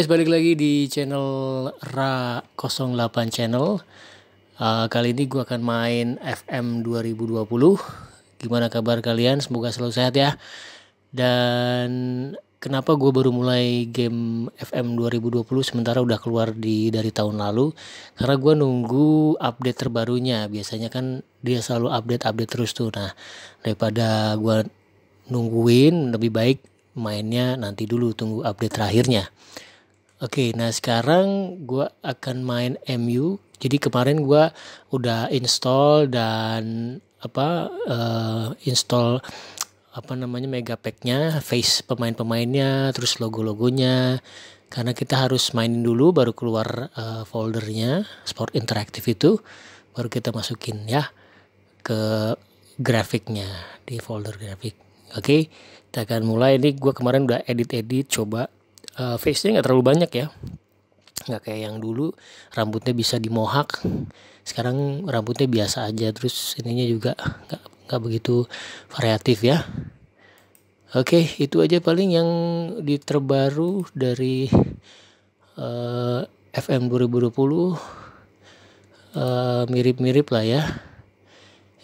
guys, balik lagi di channel Ra08 channel uh, Kali ini gue akan main FM 2020 Gimana kabar kalian? Semoga selalu sehat ya Dan kenapa gue baru mulai game FM 2020 Sementara udah keluar di dari tahun lalu Karena gue nunggu update terbarunya Biasanya kan dia selalu update-update terus tuh Nah daripada gue nungguin lebih baik mainnya nanti dulu tunggu update terakhirnya Oke, nah sekarang gue akan main MU. Jadi kemarin gue udah install dan apa uh, install apa namanya mega packnya, face pemain-pemainnya, terus logo-logonya. Karena kita harus mainin dulu, baru keluar uh, foldernya Sport Interactive itu, baru kita masukin ya ke grafiknya di folder grafik. Oke, kita akan mulai. Ini gue kemarin udah edit-edit, coba uh, eh, face-nya nggak terlalu banyak ya nggak kayak yang dulu rambutnya bisa dimohak sekarang rambutnya biasa aja terus ininya juga nggak nggak begitu variatif ya oke itu aja paling yang diterbaru dari uh, FM 2020 mirip mirip-mirip lah ya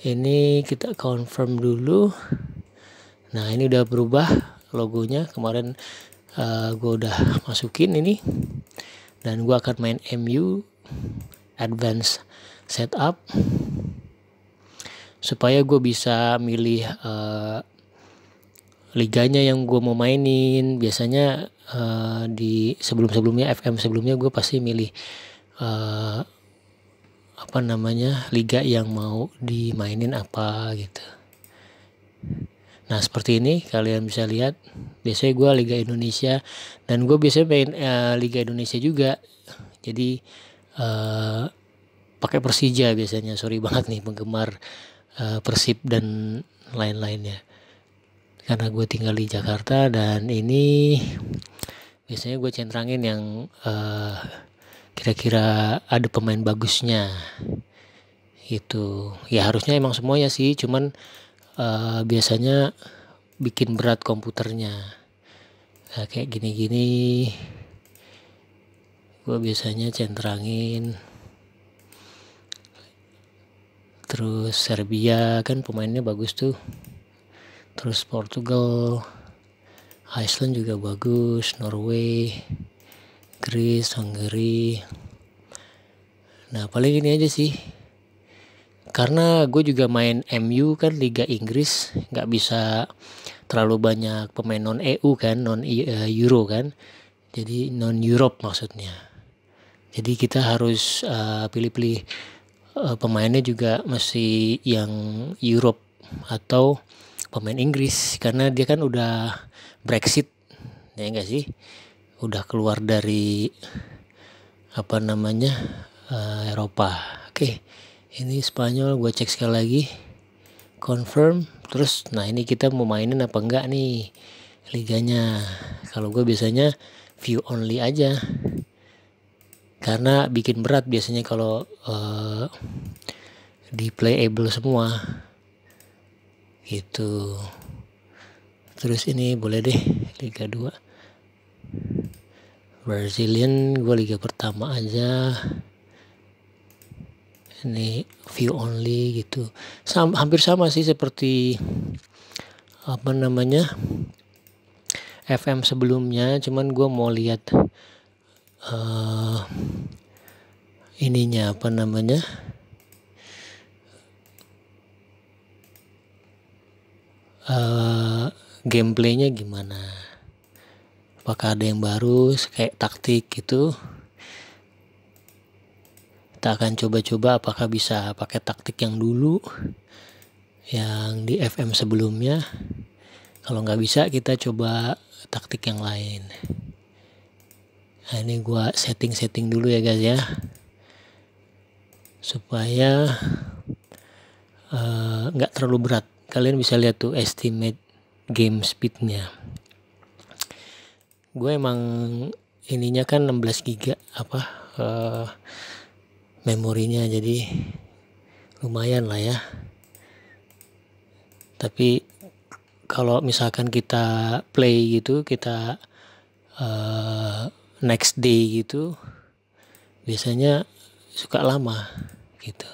ini kita confirm dulu nah ini udah berubah logonya kemarin uh, eh, gue udah masukin ini dan gue akan main MU advance setup supaya gue bisa milih uh, liganya yang gue mau mainin biasanya uh, di sebelum sebelumnya FM sebelumnya gue pasti milih uh, apa namanya liga yang mau dimainin apa gitu Nah seperti ini kalian bisa lihat biasanya gue Liga Indonesia dan gue biasanya main uh, Liga Indonesia juga jadi uh, pakai Persija biasanya sorry banget nih penggemar uh, Persib dan lain-lainnya karena gue tinggal di Jakarta dan ini biasanya gue centrangin yang kira-kira uh, kira ada pemain bagusnya itu ya harusnya emang semuanya sih cuman uh, biasanya bikin berat komputernya nah, kayak gini-gini gue biasanya centrangin terus Serbia kan pemainnya bagus tuh terus Portugal Iceland juga bagus Norway Greece Hungary nah paling ini aja sih karena gue juga main MU kan Liga Inggris nggak bisa terlalu banyak pemain non EU kan non e eh, Euro kan jadi non Europe maksudnya jadi kita harus eh, pilih-pilih uh, uh, pemainnya juga masih yang Europe atau pemain Inggris karena dia kan udah Brexit ya enggak sih udah keluar dari apa namanya uh, Eropa oke okay ini Spanyol gue cek sekali lagi confirm terus nah ini kita mau mainin apa enggak nih liganya kalau gue biasanya view only aja karena bikin berat biasanya kalau uh, di playable semua gitu terus ini boleh deh Liga 2 Brazilian gue Liga pertama aja ini view only gitu Sam, hampir sama sih seperti apa namanya FM sebelumnya cuman gue mau lihat uh, ininya apa namanya uh, gameplaynya gimana apakah ada yang baru kayak taktik gitu kita akan coba-coba apakah bisa pakai taktik yang dulu yang di FM sebelumnya kalau nggak bisa kita coba taktik yang lain nah ini gua setting-setting dulu ya guys ya supaya eh, nggak uh, terlalu berat kalian bisa lihat tuh estimate game speednya gue emang ininya kan 16 giga apa uh, memorinya jadi lumayan lah ya tapi kalau misalkan kita play gitu kita uh, next day gitu biasanya suka lama gitu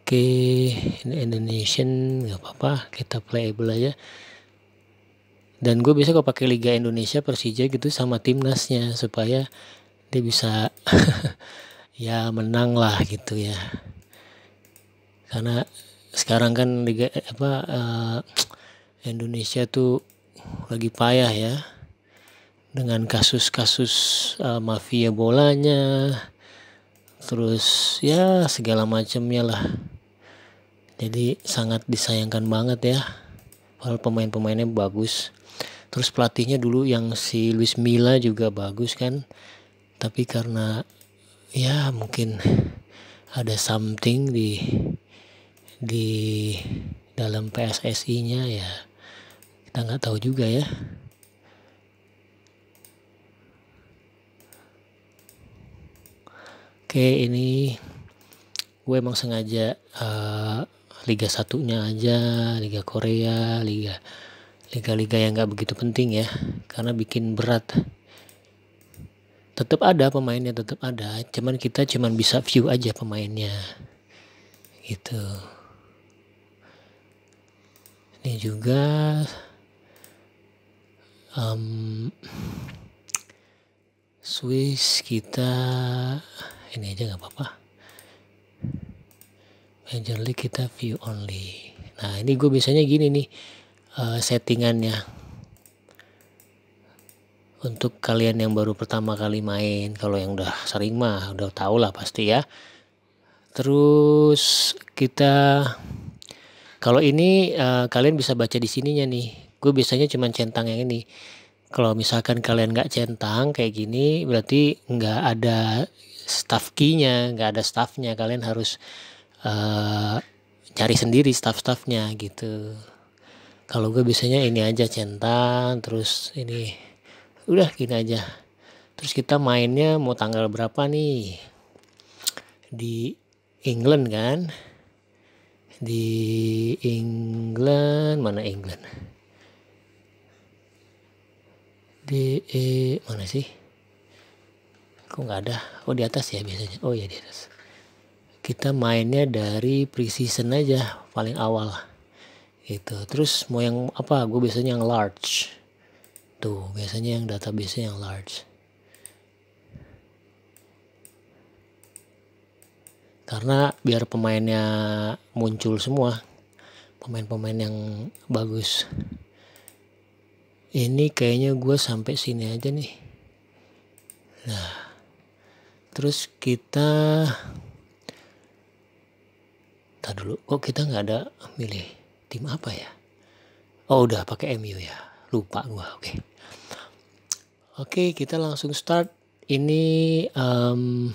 oke okay, Indonesian nggak apa-apa kita playable aja dan gue bisa kok pakai Liga Indonesia Persija gitu sama timnasnya supaya dia bisa ya menang lah gitu ya karena sekarang kan liga apa uh, Indonesia tuh lagi payah ya dengan kasus-kasus uh, mafia bolanya terus ya segala macamnya lah jadi sangat disayangkan banget ya padahal pemain-pemainnya bagus terus pelatihnya dulu yang si Luis Milla juga bagus kan tapi karena ya mungkin ada something di di dalam PSSI-nya ya kita nggak tahu juga ya Oke ini gue emang sengaja uh, Liga satunya aja Liga Korea Liga Liga-liga yang nggak begitu penting ya karena bikin berat tetap ada pemainnya tetap ada cuman kita cuman bisa view aja pemainnya gitu ini juga um, Swiss kita ini aja nggak apa-apa Major League kita view only nah ini gue biasanya gini nih uh, settingannya untuk kalian yang baru pertama kali main kalau yang udah sering mah udah tau lah pasti ya terus kita kalau ini uh, kalian bisa baca di sininya nih gue biasanya cuma centang yang ini kalau misalkan kalian nggak centang kayak gini berarti nggak ada staff key-nya nggak ada staffnya kalian harus uh, cari sendiri staff-staffnya gitu kalau gue biasanya ini aja centang terus ini udah gini aja terus kita mainnya mau tanggal berapa nih di England kan di England mana England di eh, mana sih kok nggak ada oh di atas ya biasanya oh ya di atas kita mainnya dari pre aja paling awal itu terus mau yang apa gue biasanya yang large Tuh, biasanya yang database yang large. Karena biar pemainnya muncul semua, pemain-pemain yang bagus. Ini kayaknya gue sampai sini aja nih. Nah, terus kita Tadi dulu, kok kita nggak ada milih tim apa ya? Oh udah pakai MU ya, lupa gue, Oke. Okay. Oke, kita langsung start. Ini um,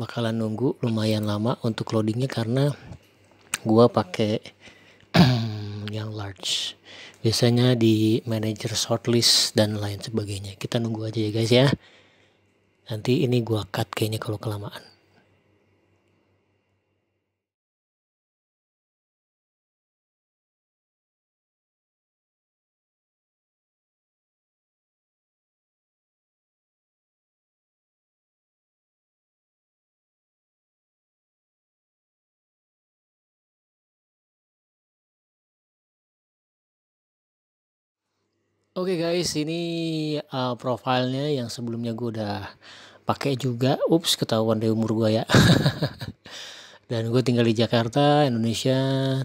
bakalan nunggu lumayan lama untuk loadingnya karena gua pakai yang large. Biasanya di manager shortlist dan lain sebagainya. Kita nunggu aja ya guys ya. Nanti ini gua cut kayaknya kalau kelamaan. Oke okay guys, ini uh, profilnya yang sebelumnya gue udah pakai juga. Ups, ketahuan dari umur gue ya. Dan gue tinggal di Jakarta, Indonesia.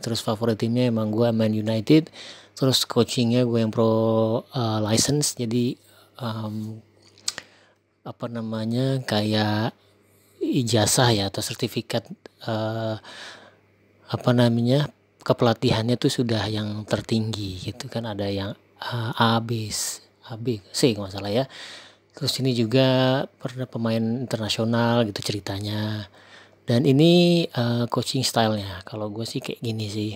Terus favorit timnya emang gue Man United. Terus coachingnya gue yang pro uh, license. Jadi um, apa namanya kayak ijazah ya atau sertifikat uh, apa namanya kepelatihannya tuh sudah yang tertinggi gitu kan ada yang A, B, A, B, nggak salah ya. Terus ini juga pernah pemain internasional gitu ceritanya. Dan ini uh, coaching stylenya. Kalau gue sih kayak gini sih.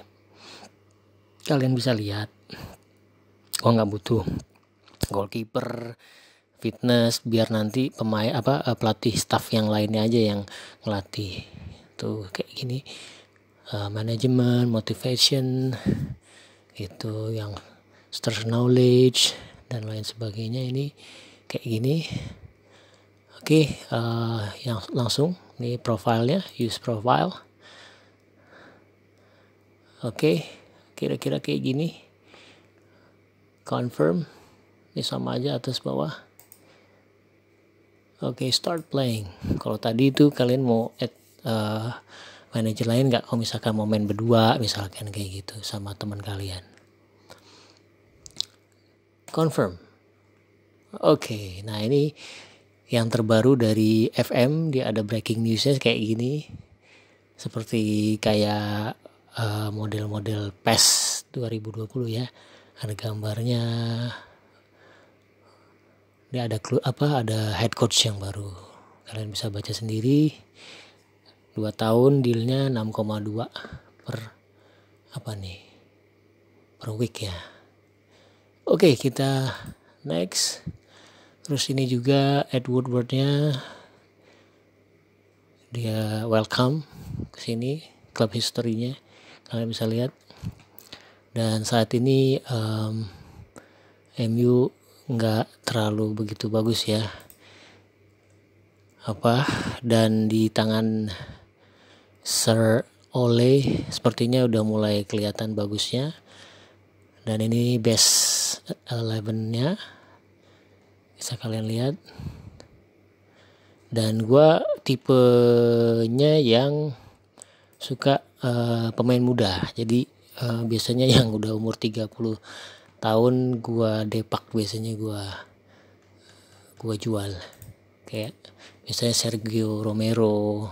Kalian bisa lihat. Gue nggak butuh goalkeeper, fitness, biar nanti pemain apa uh, pelatih staff yang lainnya aja yang ngelatih. Tuh kayak gini. Uh, eh, manajemen, motivation, itu yang search knowledge dan lain sebagainya ini kayak gini oke okay, uh, eh, yang langsung ini profilnya use profile oke okay, kira-kira kayak gini confirm ini sama aja atas bawah oke okay, start playing kalau tadi itu kalian mau add uh, eh, manager lain nggak kalau misalkan mau main berdua misalkan kayak gitu sama teman kalian Confirm. Oke, okay, nah ini yang terbaru dari FM dia ada breaking newsnya kayak gini seperti kayak model eh, model-model PES 2020 ya ada gambarnya dia ada apa ada head coach yang baru kalian bisa baca sendiri dua tahun dealnya 6,2 per apa nih per week ya Oke, okay, kita next. Terus ini juga Edward Wordnya dia welcome ke sini club historinya kalian bisa lihat dan saat ini um, MU nggak terlalu begitu bagus ya apa dan di tangan Sir Ole sepertinya udah mulai kelihatan bagusnya dan ini best 11 nya bisa kalian lihat dan gue tipenya yang suka uh, pemain muda jadi uh, biasanya yang udah umur 30 tahun gue depak biasanya gue gua jual kayak misalnya Sergio Romero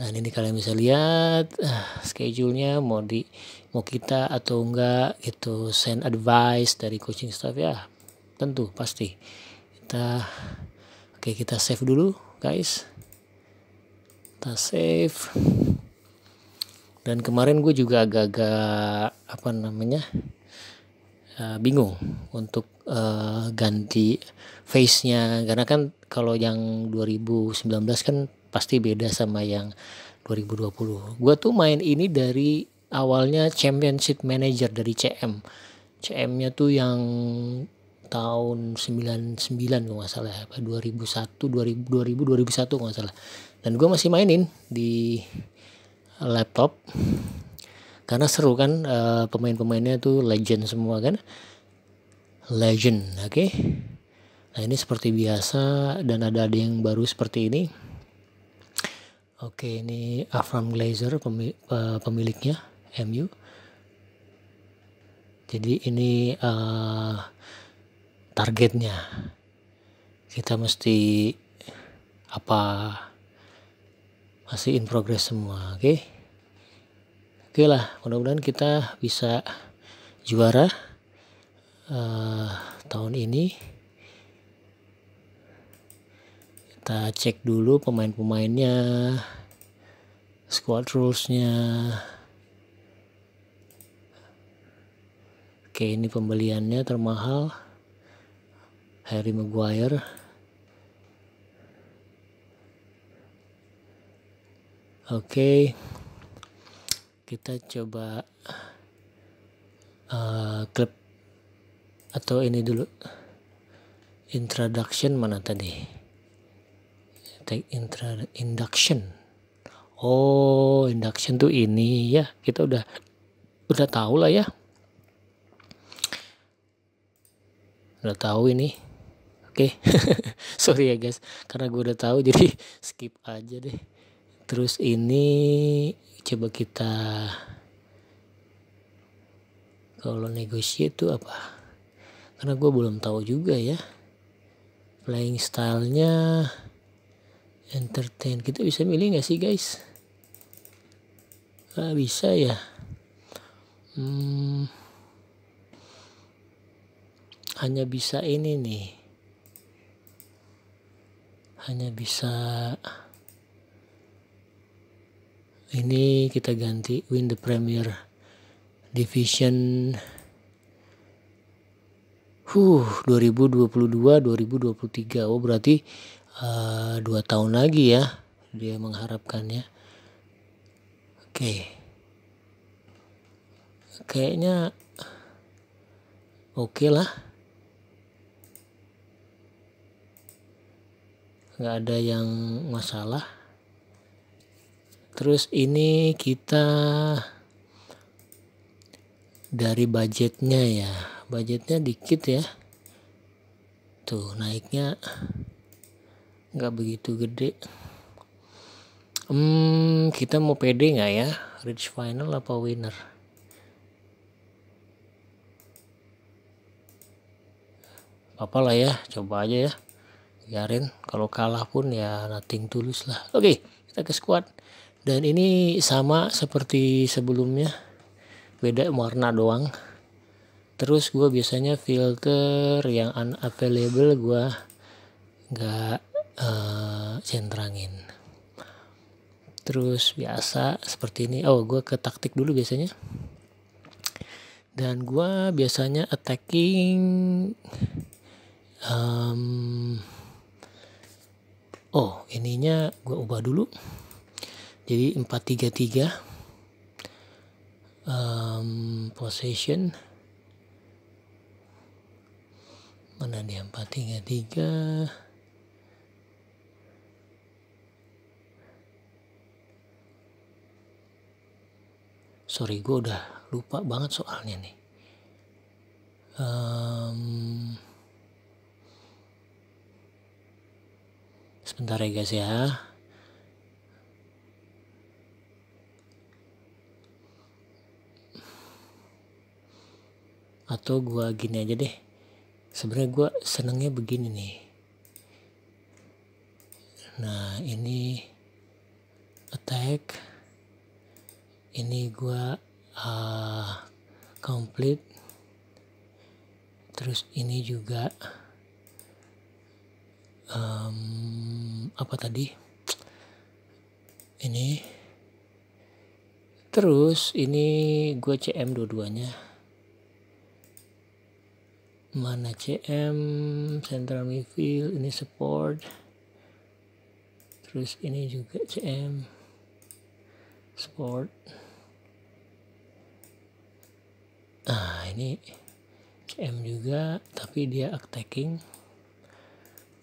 nah ini kalian bisa lihat uh, schedule-nya mau di mau kita atau enggak gitu send advice dari coaching staff ya tentu pasti kita oke okay, kita save dulu guys kita save dan kemarin gue juga agak-agak apa namanya uh, bingung untuk uh, ganti face-nya karena kan kalau yang 2019 kan pasti beda sama yang 2020. Gue tuh main ini dari awalnya championship manager dari CM CM-nya tuh yang tahun 99 kalau nggak salah ya, apa 2001 2000 2000 2001 kalau nggak salah dan gue masih mainin di laptop karena seru kan uh, pemain-pemainnya tuh legend semua kan legend oke okay? nah ini seperti biasa dan ada ada yang baru seperti ini oke okay, ini Avram Glazer eh, pemiliknya MU. Jadi ini uh, targetnya. Kita mesti apa masih in progress semua, oke? Okay? Oke okay lah, mudah-mudahan kita bisa juara uh, tahun ini. Kita cek dulu pemain-pemainnya, squad rules-nya. Oke ini pembeliannya termahal Harry Maguire Oke kita coba uh, atau ini dulu introduction mana tadi take intra induction oh induction tuh ini ya kita udah udah tahu lah ya udah tahu ini oke okay. sorry ya guys karena gue udah tahu jadi skip aja deh terus ini coba kita kalau negosiasi itu apa karena gue belum tahu juga ya playing stylenya entertain kita bisa milih nggak sih guys gak bisa ya hmm hanya bisa ini nih hanya bisa ini kita ganti win the premier division huh 2022 2023 oh berarti uh, dua tahun lagi ya dia mengharapkannya oke okay. kayaknya oke okay lah nggak ada yang masalah terus ini kita dari budgetnya ya budgetnya dikit ya tuh naiknya nggak begitu gede hmm kita mau pede nggak ya rich final apa winner apalah ya coba aja ya biarin kalau kalah pun ya nothing tulus lah oke okay, kita ke squad dan ini sama seperti sebelumnya beda warna doang terus gue biasanya filter yang unavailable gue nggak uh, eh, centrangin terus biasa seperti ini oh gue ke taktik dulu biasanya dan gue biasanya attacking um, oh ininya gue ubah dulu jadi 433 um, possession mana dia 433 sorry gue udah lupa banget soalnya nih um, sebentar ya guys ya atau gua gini aja deh sebenarnya gua senengnya begini nih nah ini attack ini gua uh, complete terus ini juga um, apa tadi ini terus ini gue CM dua-duanya mana CM central midfield ini support terus ini juga CM support nah ini CM juga tapi dia attacking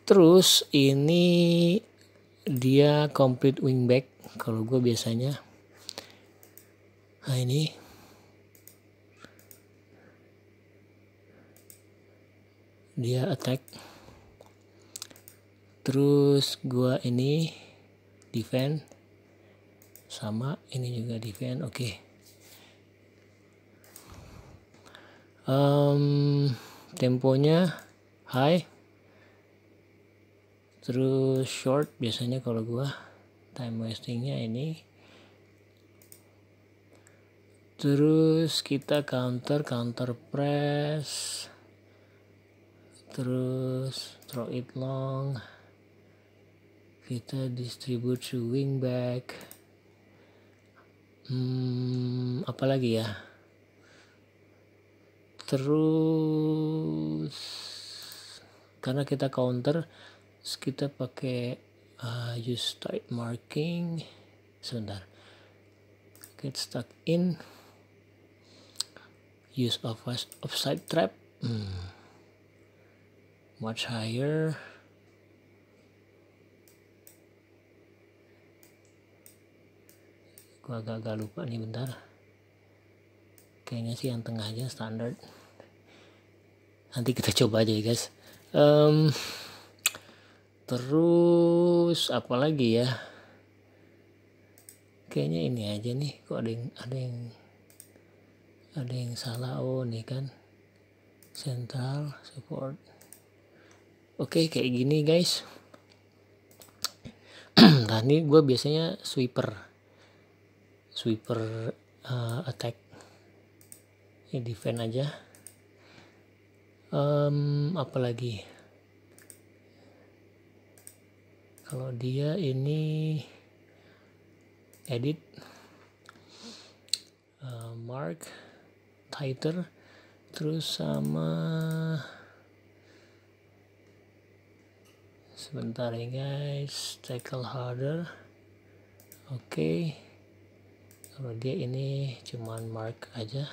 Terus ini dia complete wingback kalau gue biasanya. Nah ini dia attack. Terus gue ini defend sama ini juga defend. Oke. Okay. Um, temponya high terus short biasanya kalau gua time wastingnya ini terus kita counter counter press terus throw it long kita distribute to wing back hmm, apalagi ya terus karena kita counter terus kita pakai uh, use start marking sebentar get stuck in use of offside trap hmm. much higher gua agak-agak lupa nih bentar kayaknya sih yang tengah aja standar nanti kita coba aja ya guys um, terus apa lagi ya kayaknya ini aja nih kok ada yang ada yang ada yang salah oh nih kan central support oke okay, kayak gini guys nah ini gue biasanya sweeper sweeper uh, attack ini defend aja um, apalagi kalau dia ini edit uh, mark title terus sama sebentar ya guys tackle harder oke okay. kalau dia ini cuman mark aja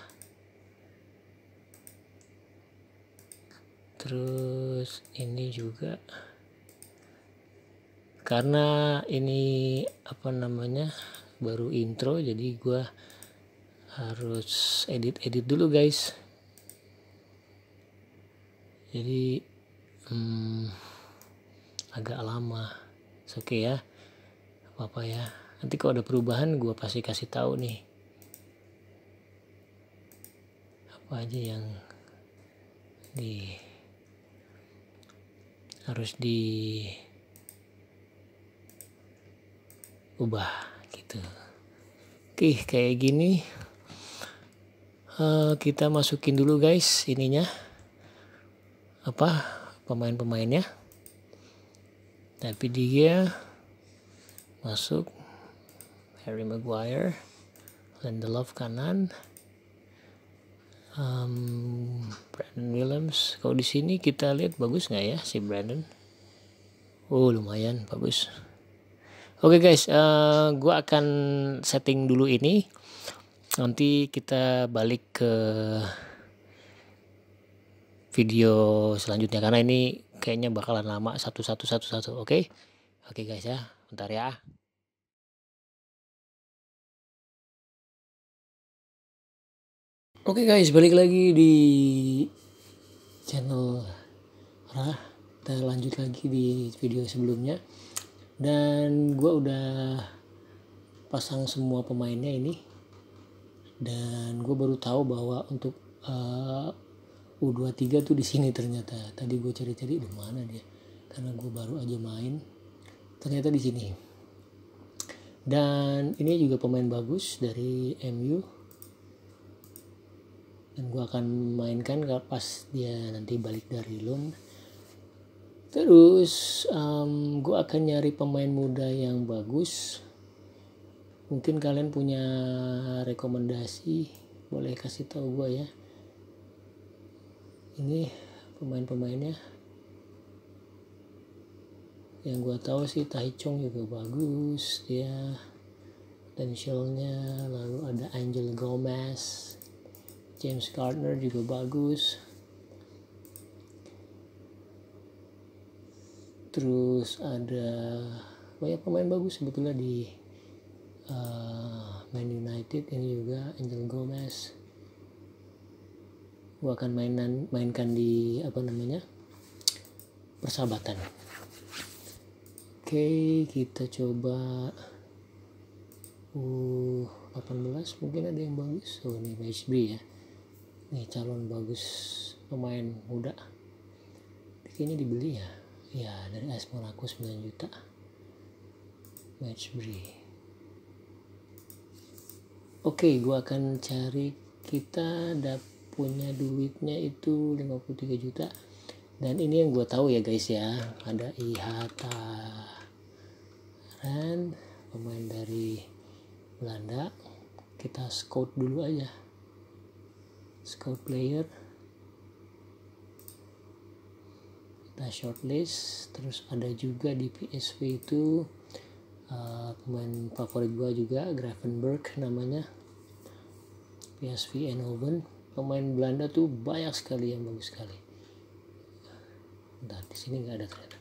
terus ini juga karena ini apa namanya baru intro jadi gue harus edit-edit dulu guys jadi hmm, agak lama oke okay ya apa apa ya nanti kalau ada perubahan gue pasti kasih tahu nih apa aja yang di harus di ubah gitu oke kayak gini uh, kita masukin dulu guys ininya apa pemain-pemainnya tapi dia masuk Harry Maguire Lindelof kanan um, Brandon Williams kalau di sini kita lihat bagus nggak ya si Brandon oh lumayan bagus Oke okay guys, uh, eh, gue akan setting dulu ini. Nanti kita balik ke video selanjutnya karena ini kayaknya bakalan lama satu satu satu satu. Oke, okay? oke okay guys ya, bentar ya. Oke okay guys, balik lagi di channel Rah. Kita lanjut lagi di video sebelumnya dan gue udah pasang semua pemainnya ini dan gue baru tahu bahwa untuk uh, eh, U23 tuh di sini ternyata tadi gue cari-cari di mana dia karena gue baru aja main ternyata di sini dan ini juga pemain bagus dari MU dan gue akan mainkan pas dia nanti balik dari loan Terus um, gue akan nyari pemain muda yang bagus. Mungkin kalian punya rekomendasi, boleh kasih tahu gue ya. Ini pemain-pemainnya. Yang gue tahu sih Taichung juga bagus dia potensialnya lalu ada Angel Gomez James Gardner juga bagus terus ada banyak pemain bagus sebetulnya di uh, Man United ini juga Angel Gomez gue akan mainan mainkan di apa namanya persahabatan oke kita coba uh 18 mungkin ada yang bagus oh ini PSB ya ini calon bagus pemain muda ini dibeli ya ya dari AS aku 9 juta match bri oke okay, gue akan cari kita ada punya duitnya itu 53 juta dan ini yang gue tahu ya guys ya ada Ihata Ren pemain dari Belanda kita scout dulu aja scout player Nah, shortlist terus ada juga di PSV itu uh, pemain favorit gua juga Gravenberg namanya PSV Eindhoven pemain Belanda tuh banyak sekali yang bagus sekali dan di sini nggak ada ternyata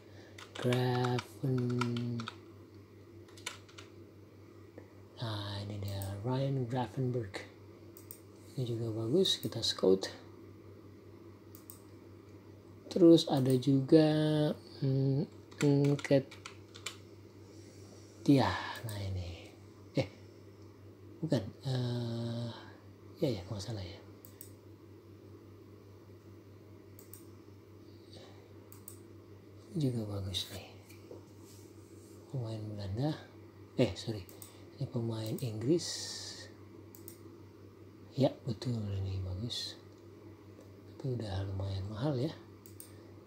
Graven nah ini dia Ryan Gravenberg ini juga bagus kita scout terus ada juga hmm, ya nah ini eh bukan uh, ya ya nggak salah ya juga bagus nih pemain Belanda eh sorry ini pemain Inggris ya betul ini bagus tapi udah lumayan mahal ya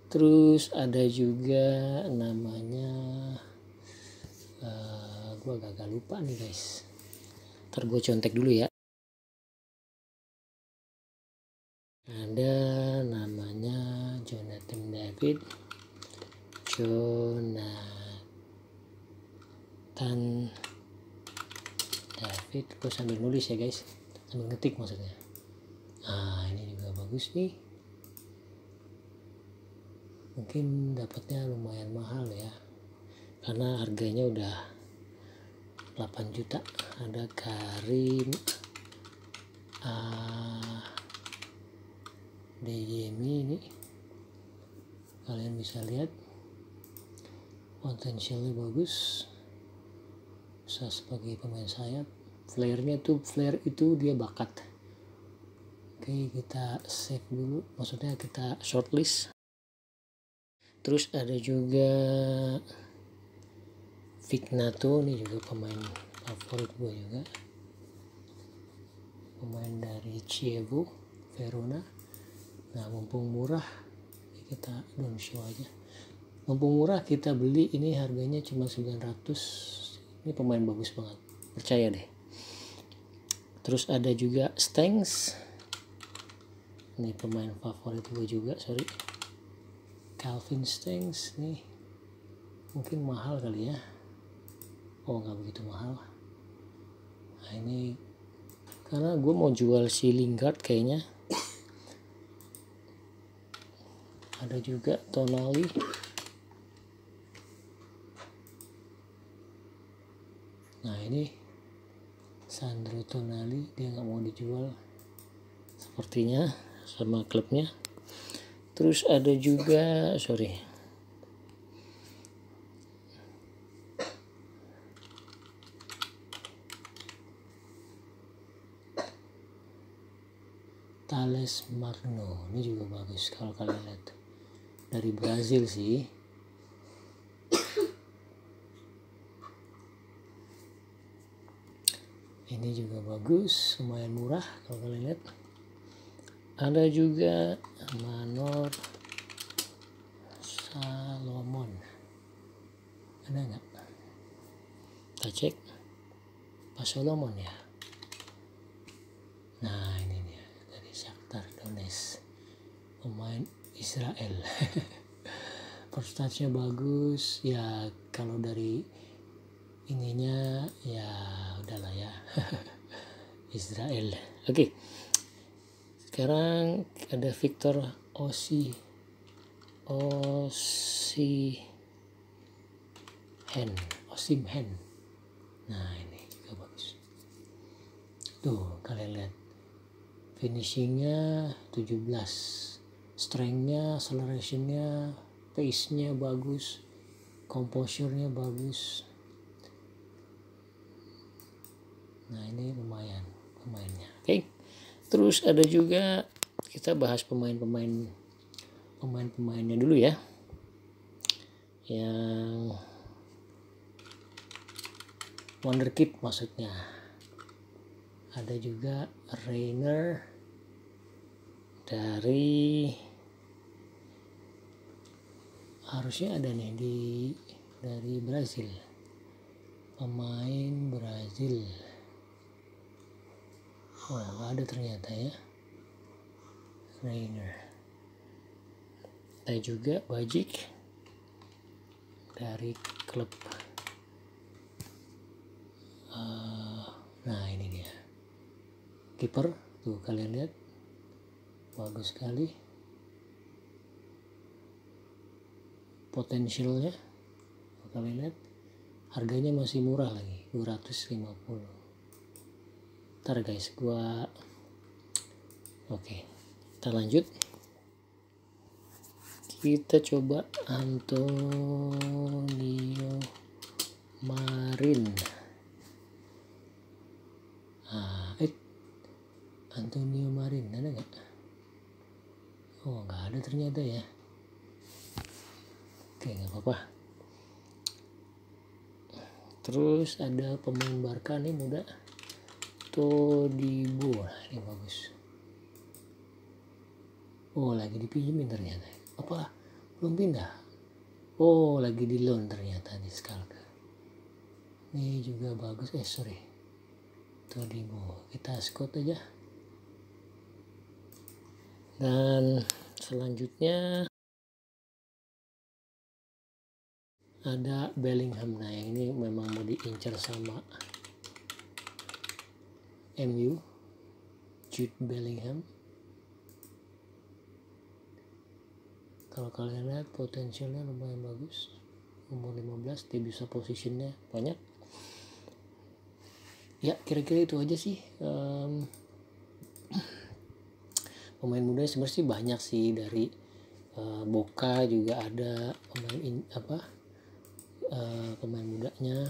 terus ada juga namanya uh, eh, gue gak lupa nih guys ntar gue contek dulu ya ada namanya Jonathan David Jonathan David gue sambil nulis ya guys sambil ngetik maksudnya ah ini juga bagus nih mungkin dapatnya lumayan mahal ya karena harganya udah 8 juta ada Karim uh, ah, DJMI ini kalian bisa lihat potensialnya bagus bisa sebagai pemain sayap flare-nya tuh flare itu dia bakat oke kita save dulu maksudnya kita shortlist terus ada juga Vignato ini juga pemain favorit gue juga pemain dari Chievo Verona nah mumpung murah kita down show aja mumpung murah kita beli ini harganya cuma 900 ini pemain bagus banget percaya deh terus ada juga Stengs ini pemain favorit gue juga sorry Calvin Stengs nih mungkin mahal kali ya oh nggak begitu mahal nah ini karena gue mau jual si Lingard kayaknya ada juga Tonali nah ini Sandro Tonali dia nggak mau dijual sepertinya sama klubnya terus ada juga sorry Thales Marno ini juga bagus kalau kalian lihat dari Brazil sih ini juga bagus lumayan murah kalau kalian lihat ada juga Manor Salomon ada nggak kita cek Pak Solomon ya nah ini dia dari Shakhtar Donetsk pemain Israel prestasinya bagus ya kalau dari ininya ya udahlah ya Israel oke okay sekarang ada Victor Osi Osi Hen Hen nah ini juga bagus tuh kalian lihat finishingnya 17 strengthnya accelerationnya pace-nya bagus composure-nya bagus nah ini lumayan lumayannya oke okay? terus ada juga kita bahas pemain-pemain pemain-pemainnya dulu ya yang wonderkid maksudnya ada juga Rainer dari harusnya ada nih di dari Brazil pemain Brazil Wah, ada ternyata ya. Rainer. Ada juga bajik dari klub. Uh, nah ini dia. Kiper tuh kalian lihat bagus sekali potensialnya kalian lihat harganya masih murah lagi 250 ntar guys gua oke okay. kita lanjut kita coba Antonio Marin ah, eh Antonio Marin ada nggak oh nggak ada ternyata ya oke nggak apa-apa terus ada pemain Barca nih muda foto di gua yang bagus oh lagi dipinjemin ternyata apa belum pindah oh lagi di loan ternyata di Skalka ini juga bagus eh sorry itu di gua kita skot aja dan selanjutnya ada Bellingham nah yang ini memang mau diincar sama MU Jude Bellingham kalau kalian lihat potensialnya lumayan bagus umur 15 dia bisa posisinya banyak ya kira-kira itu aja sih um, pemain muda sebenarnya banyak sih dari uh, eh, Boka juga ada pemain in, apa uh, pemain mudanya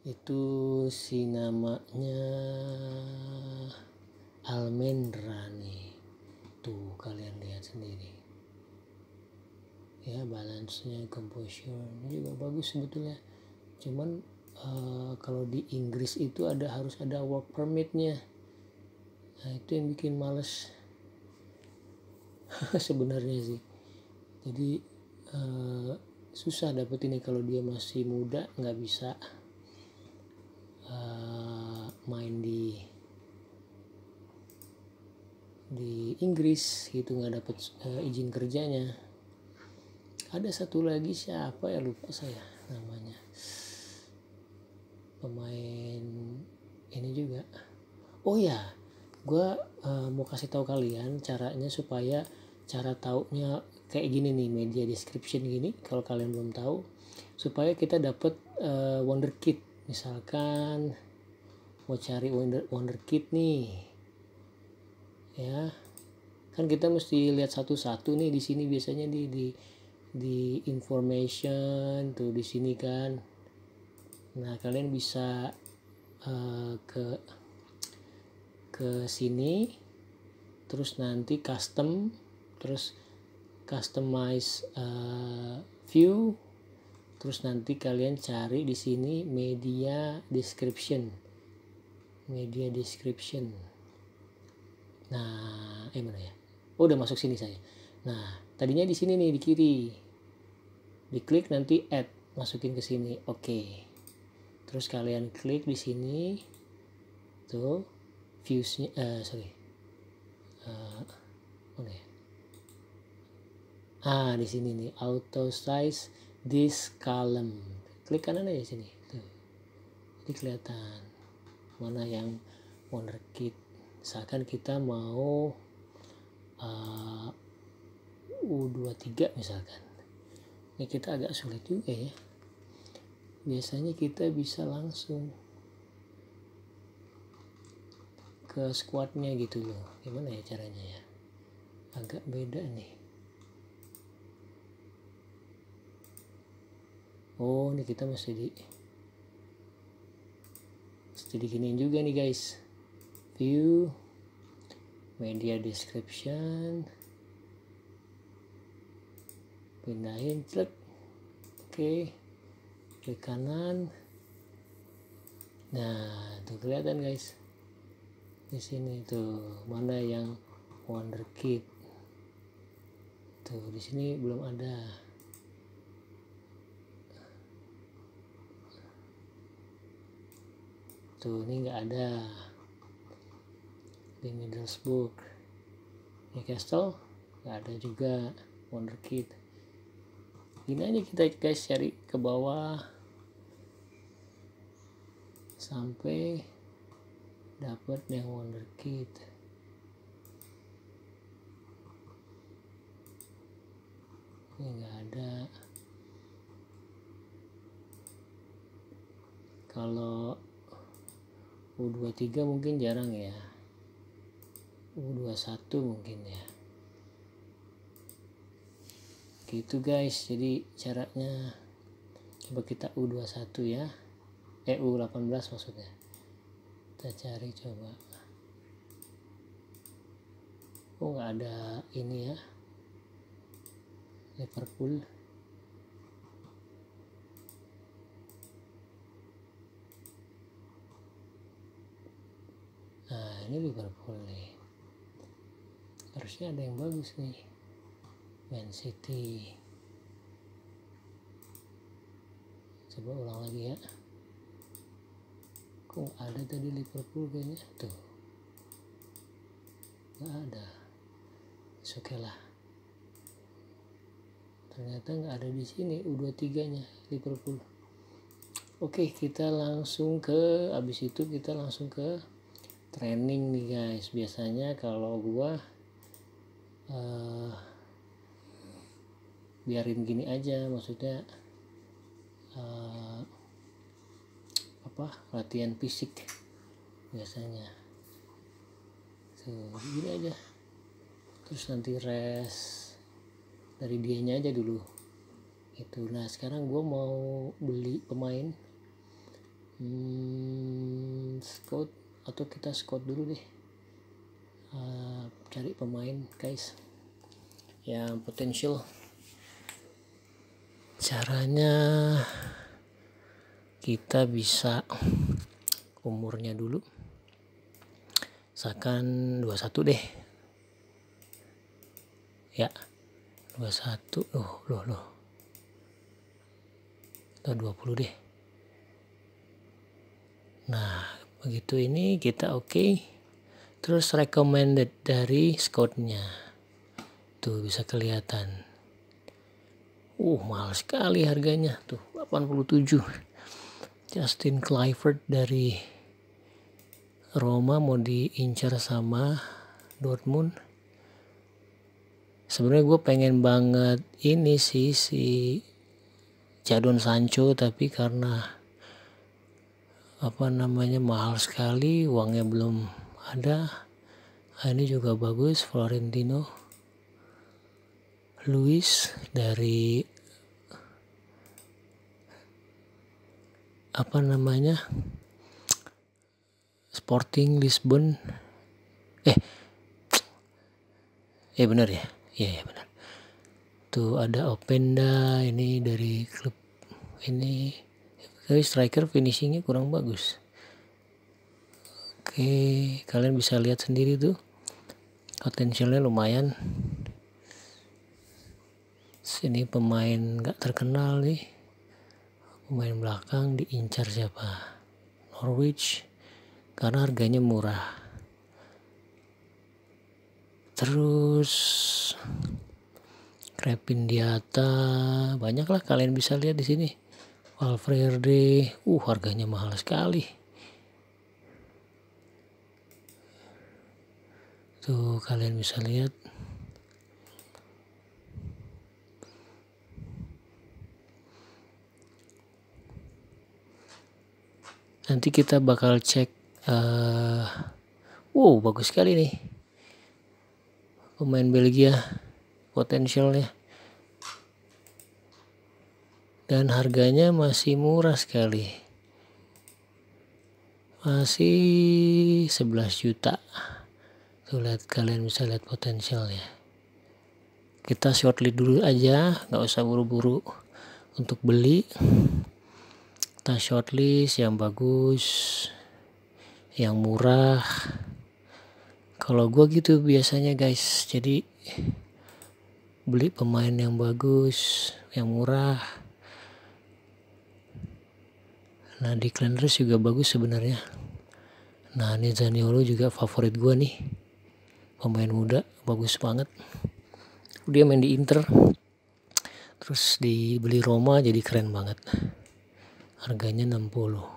itu si namanya Almendra nih tuh kalian lihat sendiri ya nya composure ini juga bagus sebetulnya cuman uh, kalau di Inggris itu ada harus ada work permitnya nah itu yang bikin males sebenarnya sih jadi uh, susah dapet ini kalau dia masih muda nggak bisa Eh, main di di Inggris itu nggak dapat uh, eh, izin kerjanya ada satu lagi siapa ya lupa saya namanya pemain ini juga oh ya gue uh, mau kasih tahu kalian caranya supaya cara taunya kayak gini nih media description gini kalau kalian belum tahu supaya kita dapat uh, eh, wonder kit misalkan mau cari wonder, wonderkid nih ya kan kita mesti lihat satu-satu nih di sini biasanya di di di information tuh di sini kan nah kalian bisa uh, ke ke sini terus nanti custom terus customize uh, view terus nanti kalian cari di sini media description media description nah eh mana ya oh udah masuk sini saya nah tadinya di sini nih di kiri diklik nanti add masukin ke sini oke okay. terus kalian klik di sini tuh viewsnya uh, sorry uh, mana ya ah di sini nih auto size this column klik kanan aja sini tuh jadi kelihatan mana yang wonderkid misalkan kita mau uh, U23 misalkan ini kita agak sulit juga ya biasanya kita bisa langsung ke squadnya gitu loh gimana ya caranya ya agak beda nih oh ini kita mesti di mesti diginiin juga nih guys view media description pindahin klik oke okay. klik kanan nah tuh kelihatan guys di sini tuh mana yang wonderkid tuh di sini belum ada itu ini nggak ada di Middlesbrough Newcastle nggak ada juga Wonderkid ini aja kita guys cari ke bawah sampai dapat yang Wonderkid ini nggak ada kalau U23 mungkin jarang ya U21 mungkin ya gitu guys jadi caranya coba kita U21 ya eh U18 maksudnya kita cari coba oh nggak ada ini ya Liverpool nah ini Liverpool harusnya ada yang bagus nih Man City coba ulang lagi ya kok ada tadi Liverpool kayaknya tuh nggak ada oke lah ternyata nggak ada di sini U23 nya Liverpool oke kita langsung ke abis itu kita langsung ke training nih guys biasanya kalau gua uh, biarin gini aja maksudnya uh, apa latihan fisik biasanya tuh gini aja terus nanti rest dari dianya aja dulu itu nah sekarang gua mau beli pemain hmm, Scott atau kita scout dulu deh uh, cari pemain guys yang potensial caranya kita bisa umurnya dulu misalkan 21 deh ya 21 loh loh loh atau 20 deh nah begitu ini kita oke okay. terus recommended dari scoutnya tuh bisa kelihatan uh mahal sekali harganya tuh 87 Justin Clifford dari Roma mau diincar sama Dortmund sebenarnya gue pengen banget ini sih si Jadon Sancho tapi karena apa namanya mahal sekali uangnya belum ada nah, ini juga bagus Florentino Luis dari apa namanya Sporting Lisbon eh eh benar ya iya ya, benar tuh ada Openda ini dari klub ini tapi striker finishingnya kurang bagus oke kalian bisa lihat sendiri tuh potensialnya lumayan sini pemain gak terkenal nih pemain belakang diincar siapa Norwich karena harganya murah terus Krepin banyak banyaklah kalian bisa lihat di sini Valverde, uh harganya mahal sekali. Tuh kalian bisa lihat. Nanti kita bakal cek uh, wow bagus sekali nih. Pemain Belgia potensialnya dan harganya masih murah sekali masih 11 juta tuh lihat kalian bisa lihat potensialnya kita shortlist dulu aja nggak usah buru-buru untuk beli kita shortlist yang bagus yang murah kalau gue gitu biasanya guys jadi beli pemain yang bagus yang murah Nah di Cleaners juga bagus sebenarnya. Nah ini Zaniolo juga favorit gue nih. Pemain muda bagus banget. Dia main di Inter. Terus dibeli Roma jadi keren banget. Harganya 60.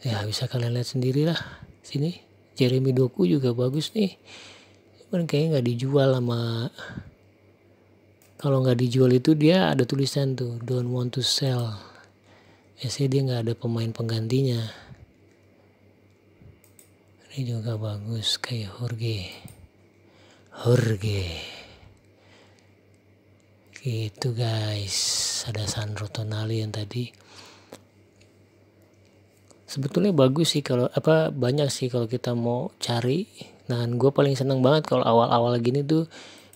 ya bisa kalian lihat sendiri lah sini Jeremy Doku juga bagus nih cuman kayaknya nggak dijual sama kalau nggak dijual itu dia ada tulisan tuh don't want to sell biasanya dia nggak ada pemain penggantinya ini juga bagus kayak Jorge Jorge gitu guys ada Sandro Tonali yang tadi sebetulnya bagus sih kalau apa banyak sih kalau kita mau cari nah gue paling seneng banget kalau awal-awal gini tuh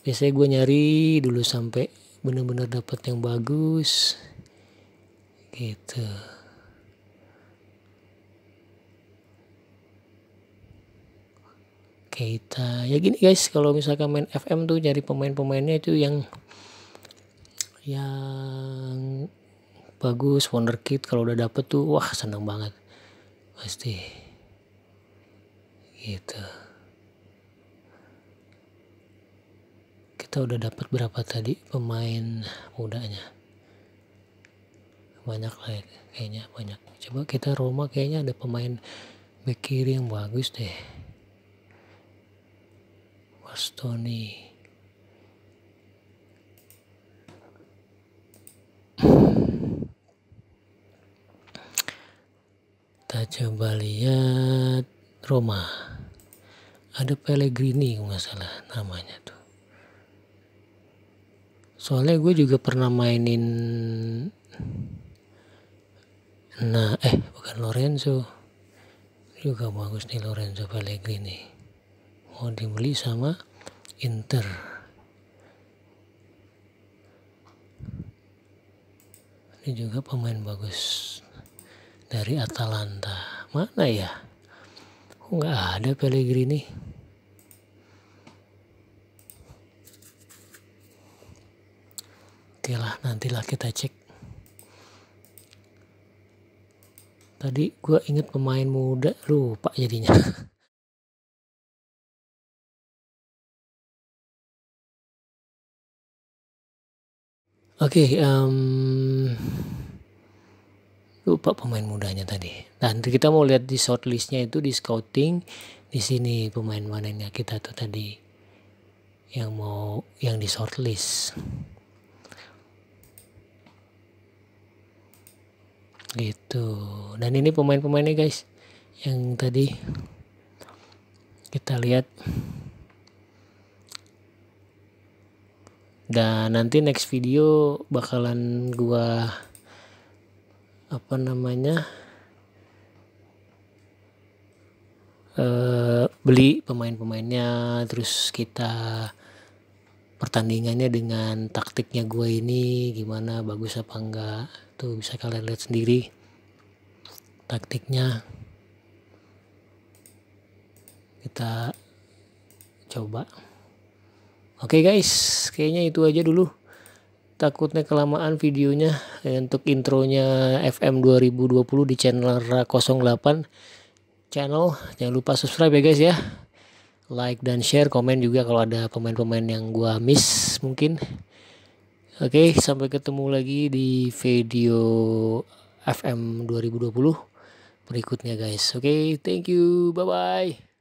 biasanya gue nyari dulu sampai bener-bener dapat yang bagus gitu kita ya gini guys kalau misalkan main FM tuh nyari pemain-pemainnya itu yang yang bagus wonderkid kalau udah dapet tuh wah seneng banget pasti gitu kita udah dapat berapa tadi pemain mudanya banyak lah ya, kayaknya banyak coba kita Roma kayaknya ada pemain back kiri yang bagus deh Bastoni kita coba lihat Roma ada Pellegrini nggak salah namanya tuh soalnya gue juga pernah mainin nah eh bukan Lorenzo juga bagus nih Lorenzo Pellegrini mau dibeli sama Inter ini juga pemain bagus dari Atalanta mana ya nggak ada Pellegrini Oke lah, nantilah kita cek. Tadi gue inget pemain muda, lupa jadinya. Oke, okay, um, lupa pemain mudanya tadi. Nanti kita mau lihat di shortlistnya itu di scouting di sini pemain mananya kita tuh tadi yang mau yang di shortlist. gitu dan ini pemain-pemainnya guys yang tadi kita lihat dan nanti next video bakalan gua apa namanya uh, beli pemain-pemainnya terus kita pertandingannya dengan taktiknya gue ini gimana bagus apa enggak tuh bisa kalian lihat sendiri taktiknya kita coba oke okay guys kayaknya itu aja dulu takutnya kelamaan videonya untuk intronya FM 2020 di channel 08 channel jangan lupa subscribe ya guys ya like dan share komen juga kalau ada pemain-pemain yang gua miss mungkin oke okay, sampai ketemu lagi di video FM 2020 berikutnya guys oke okay, thank you bye bye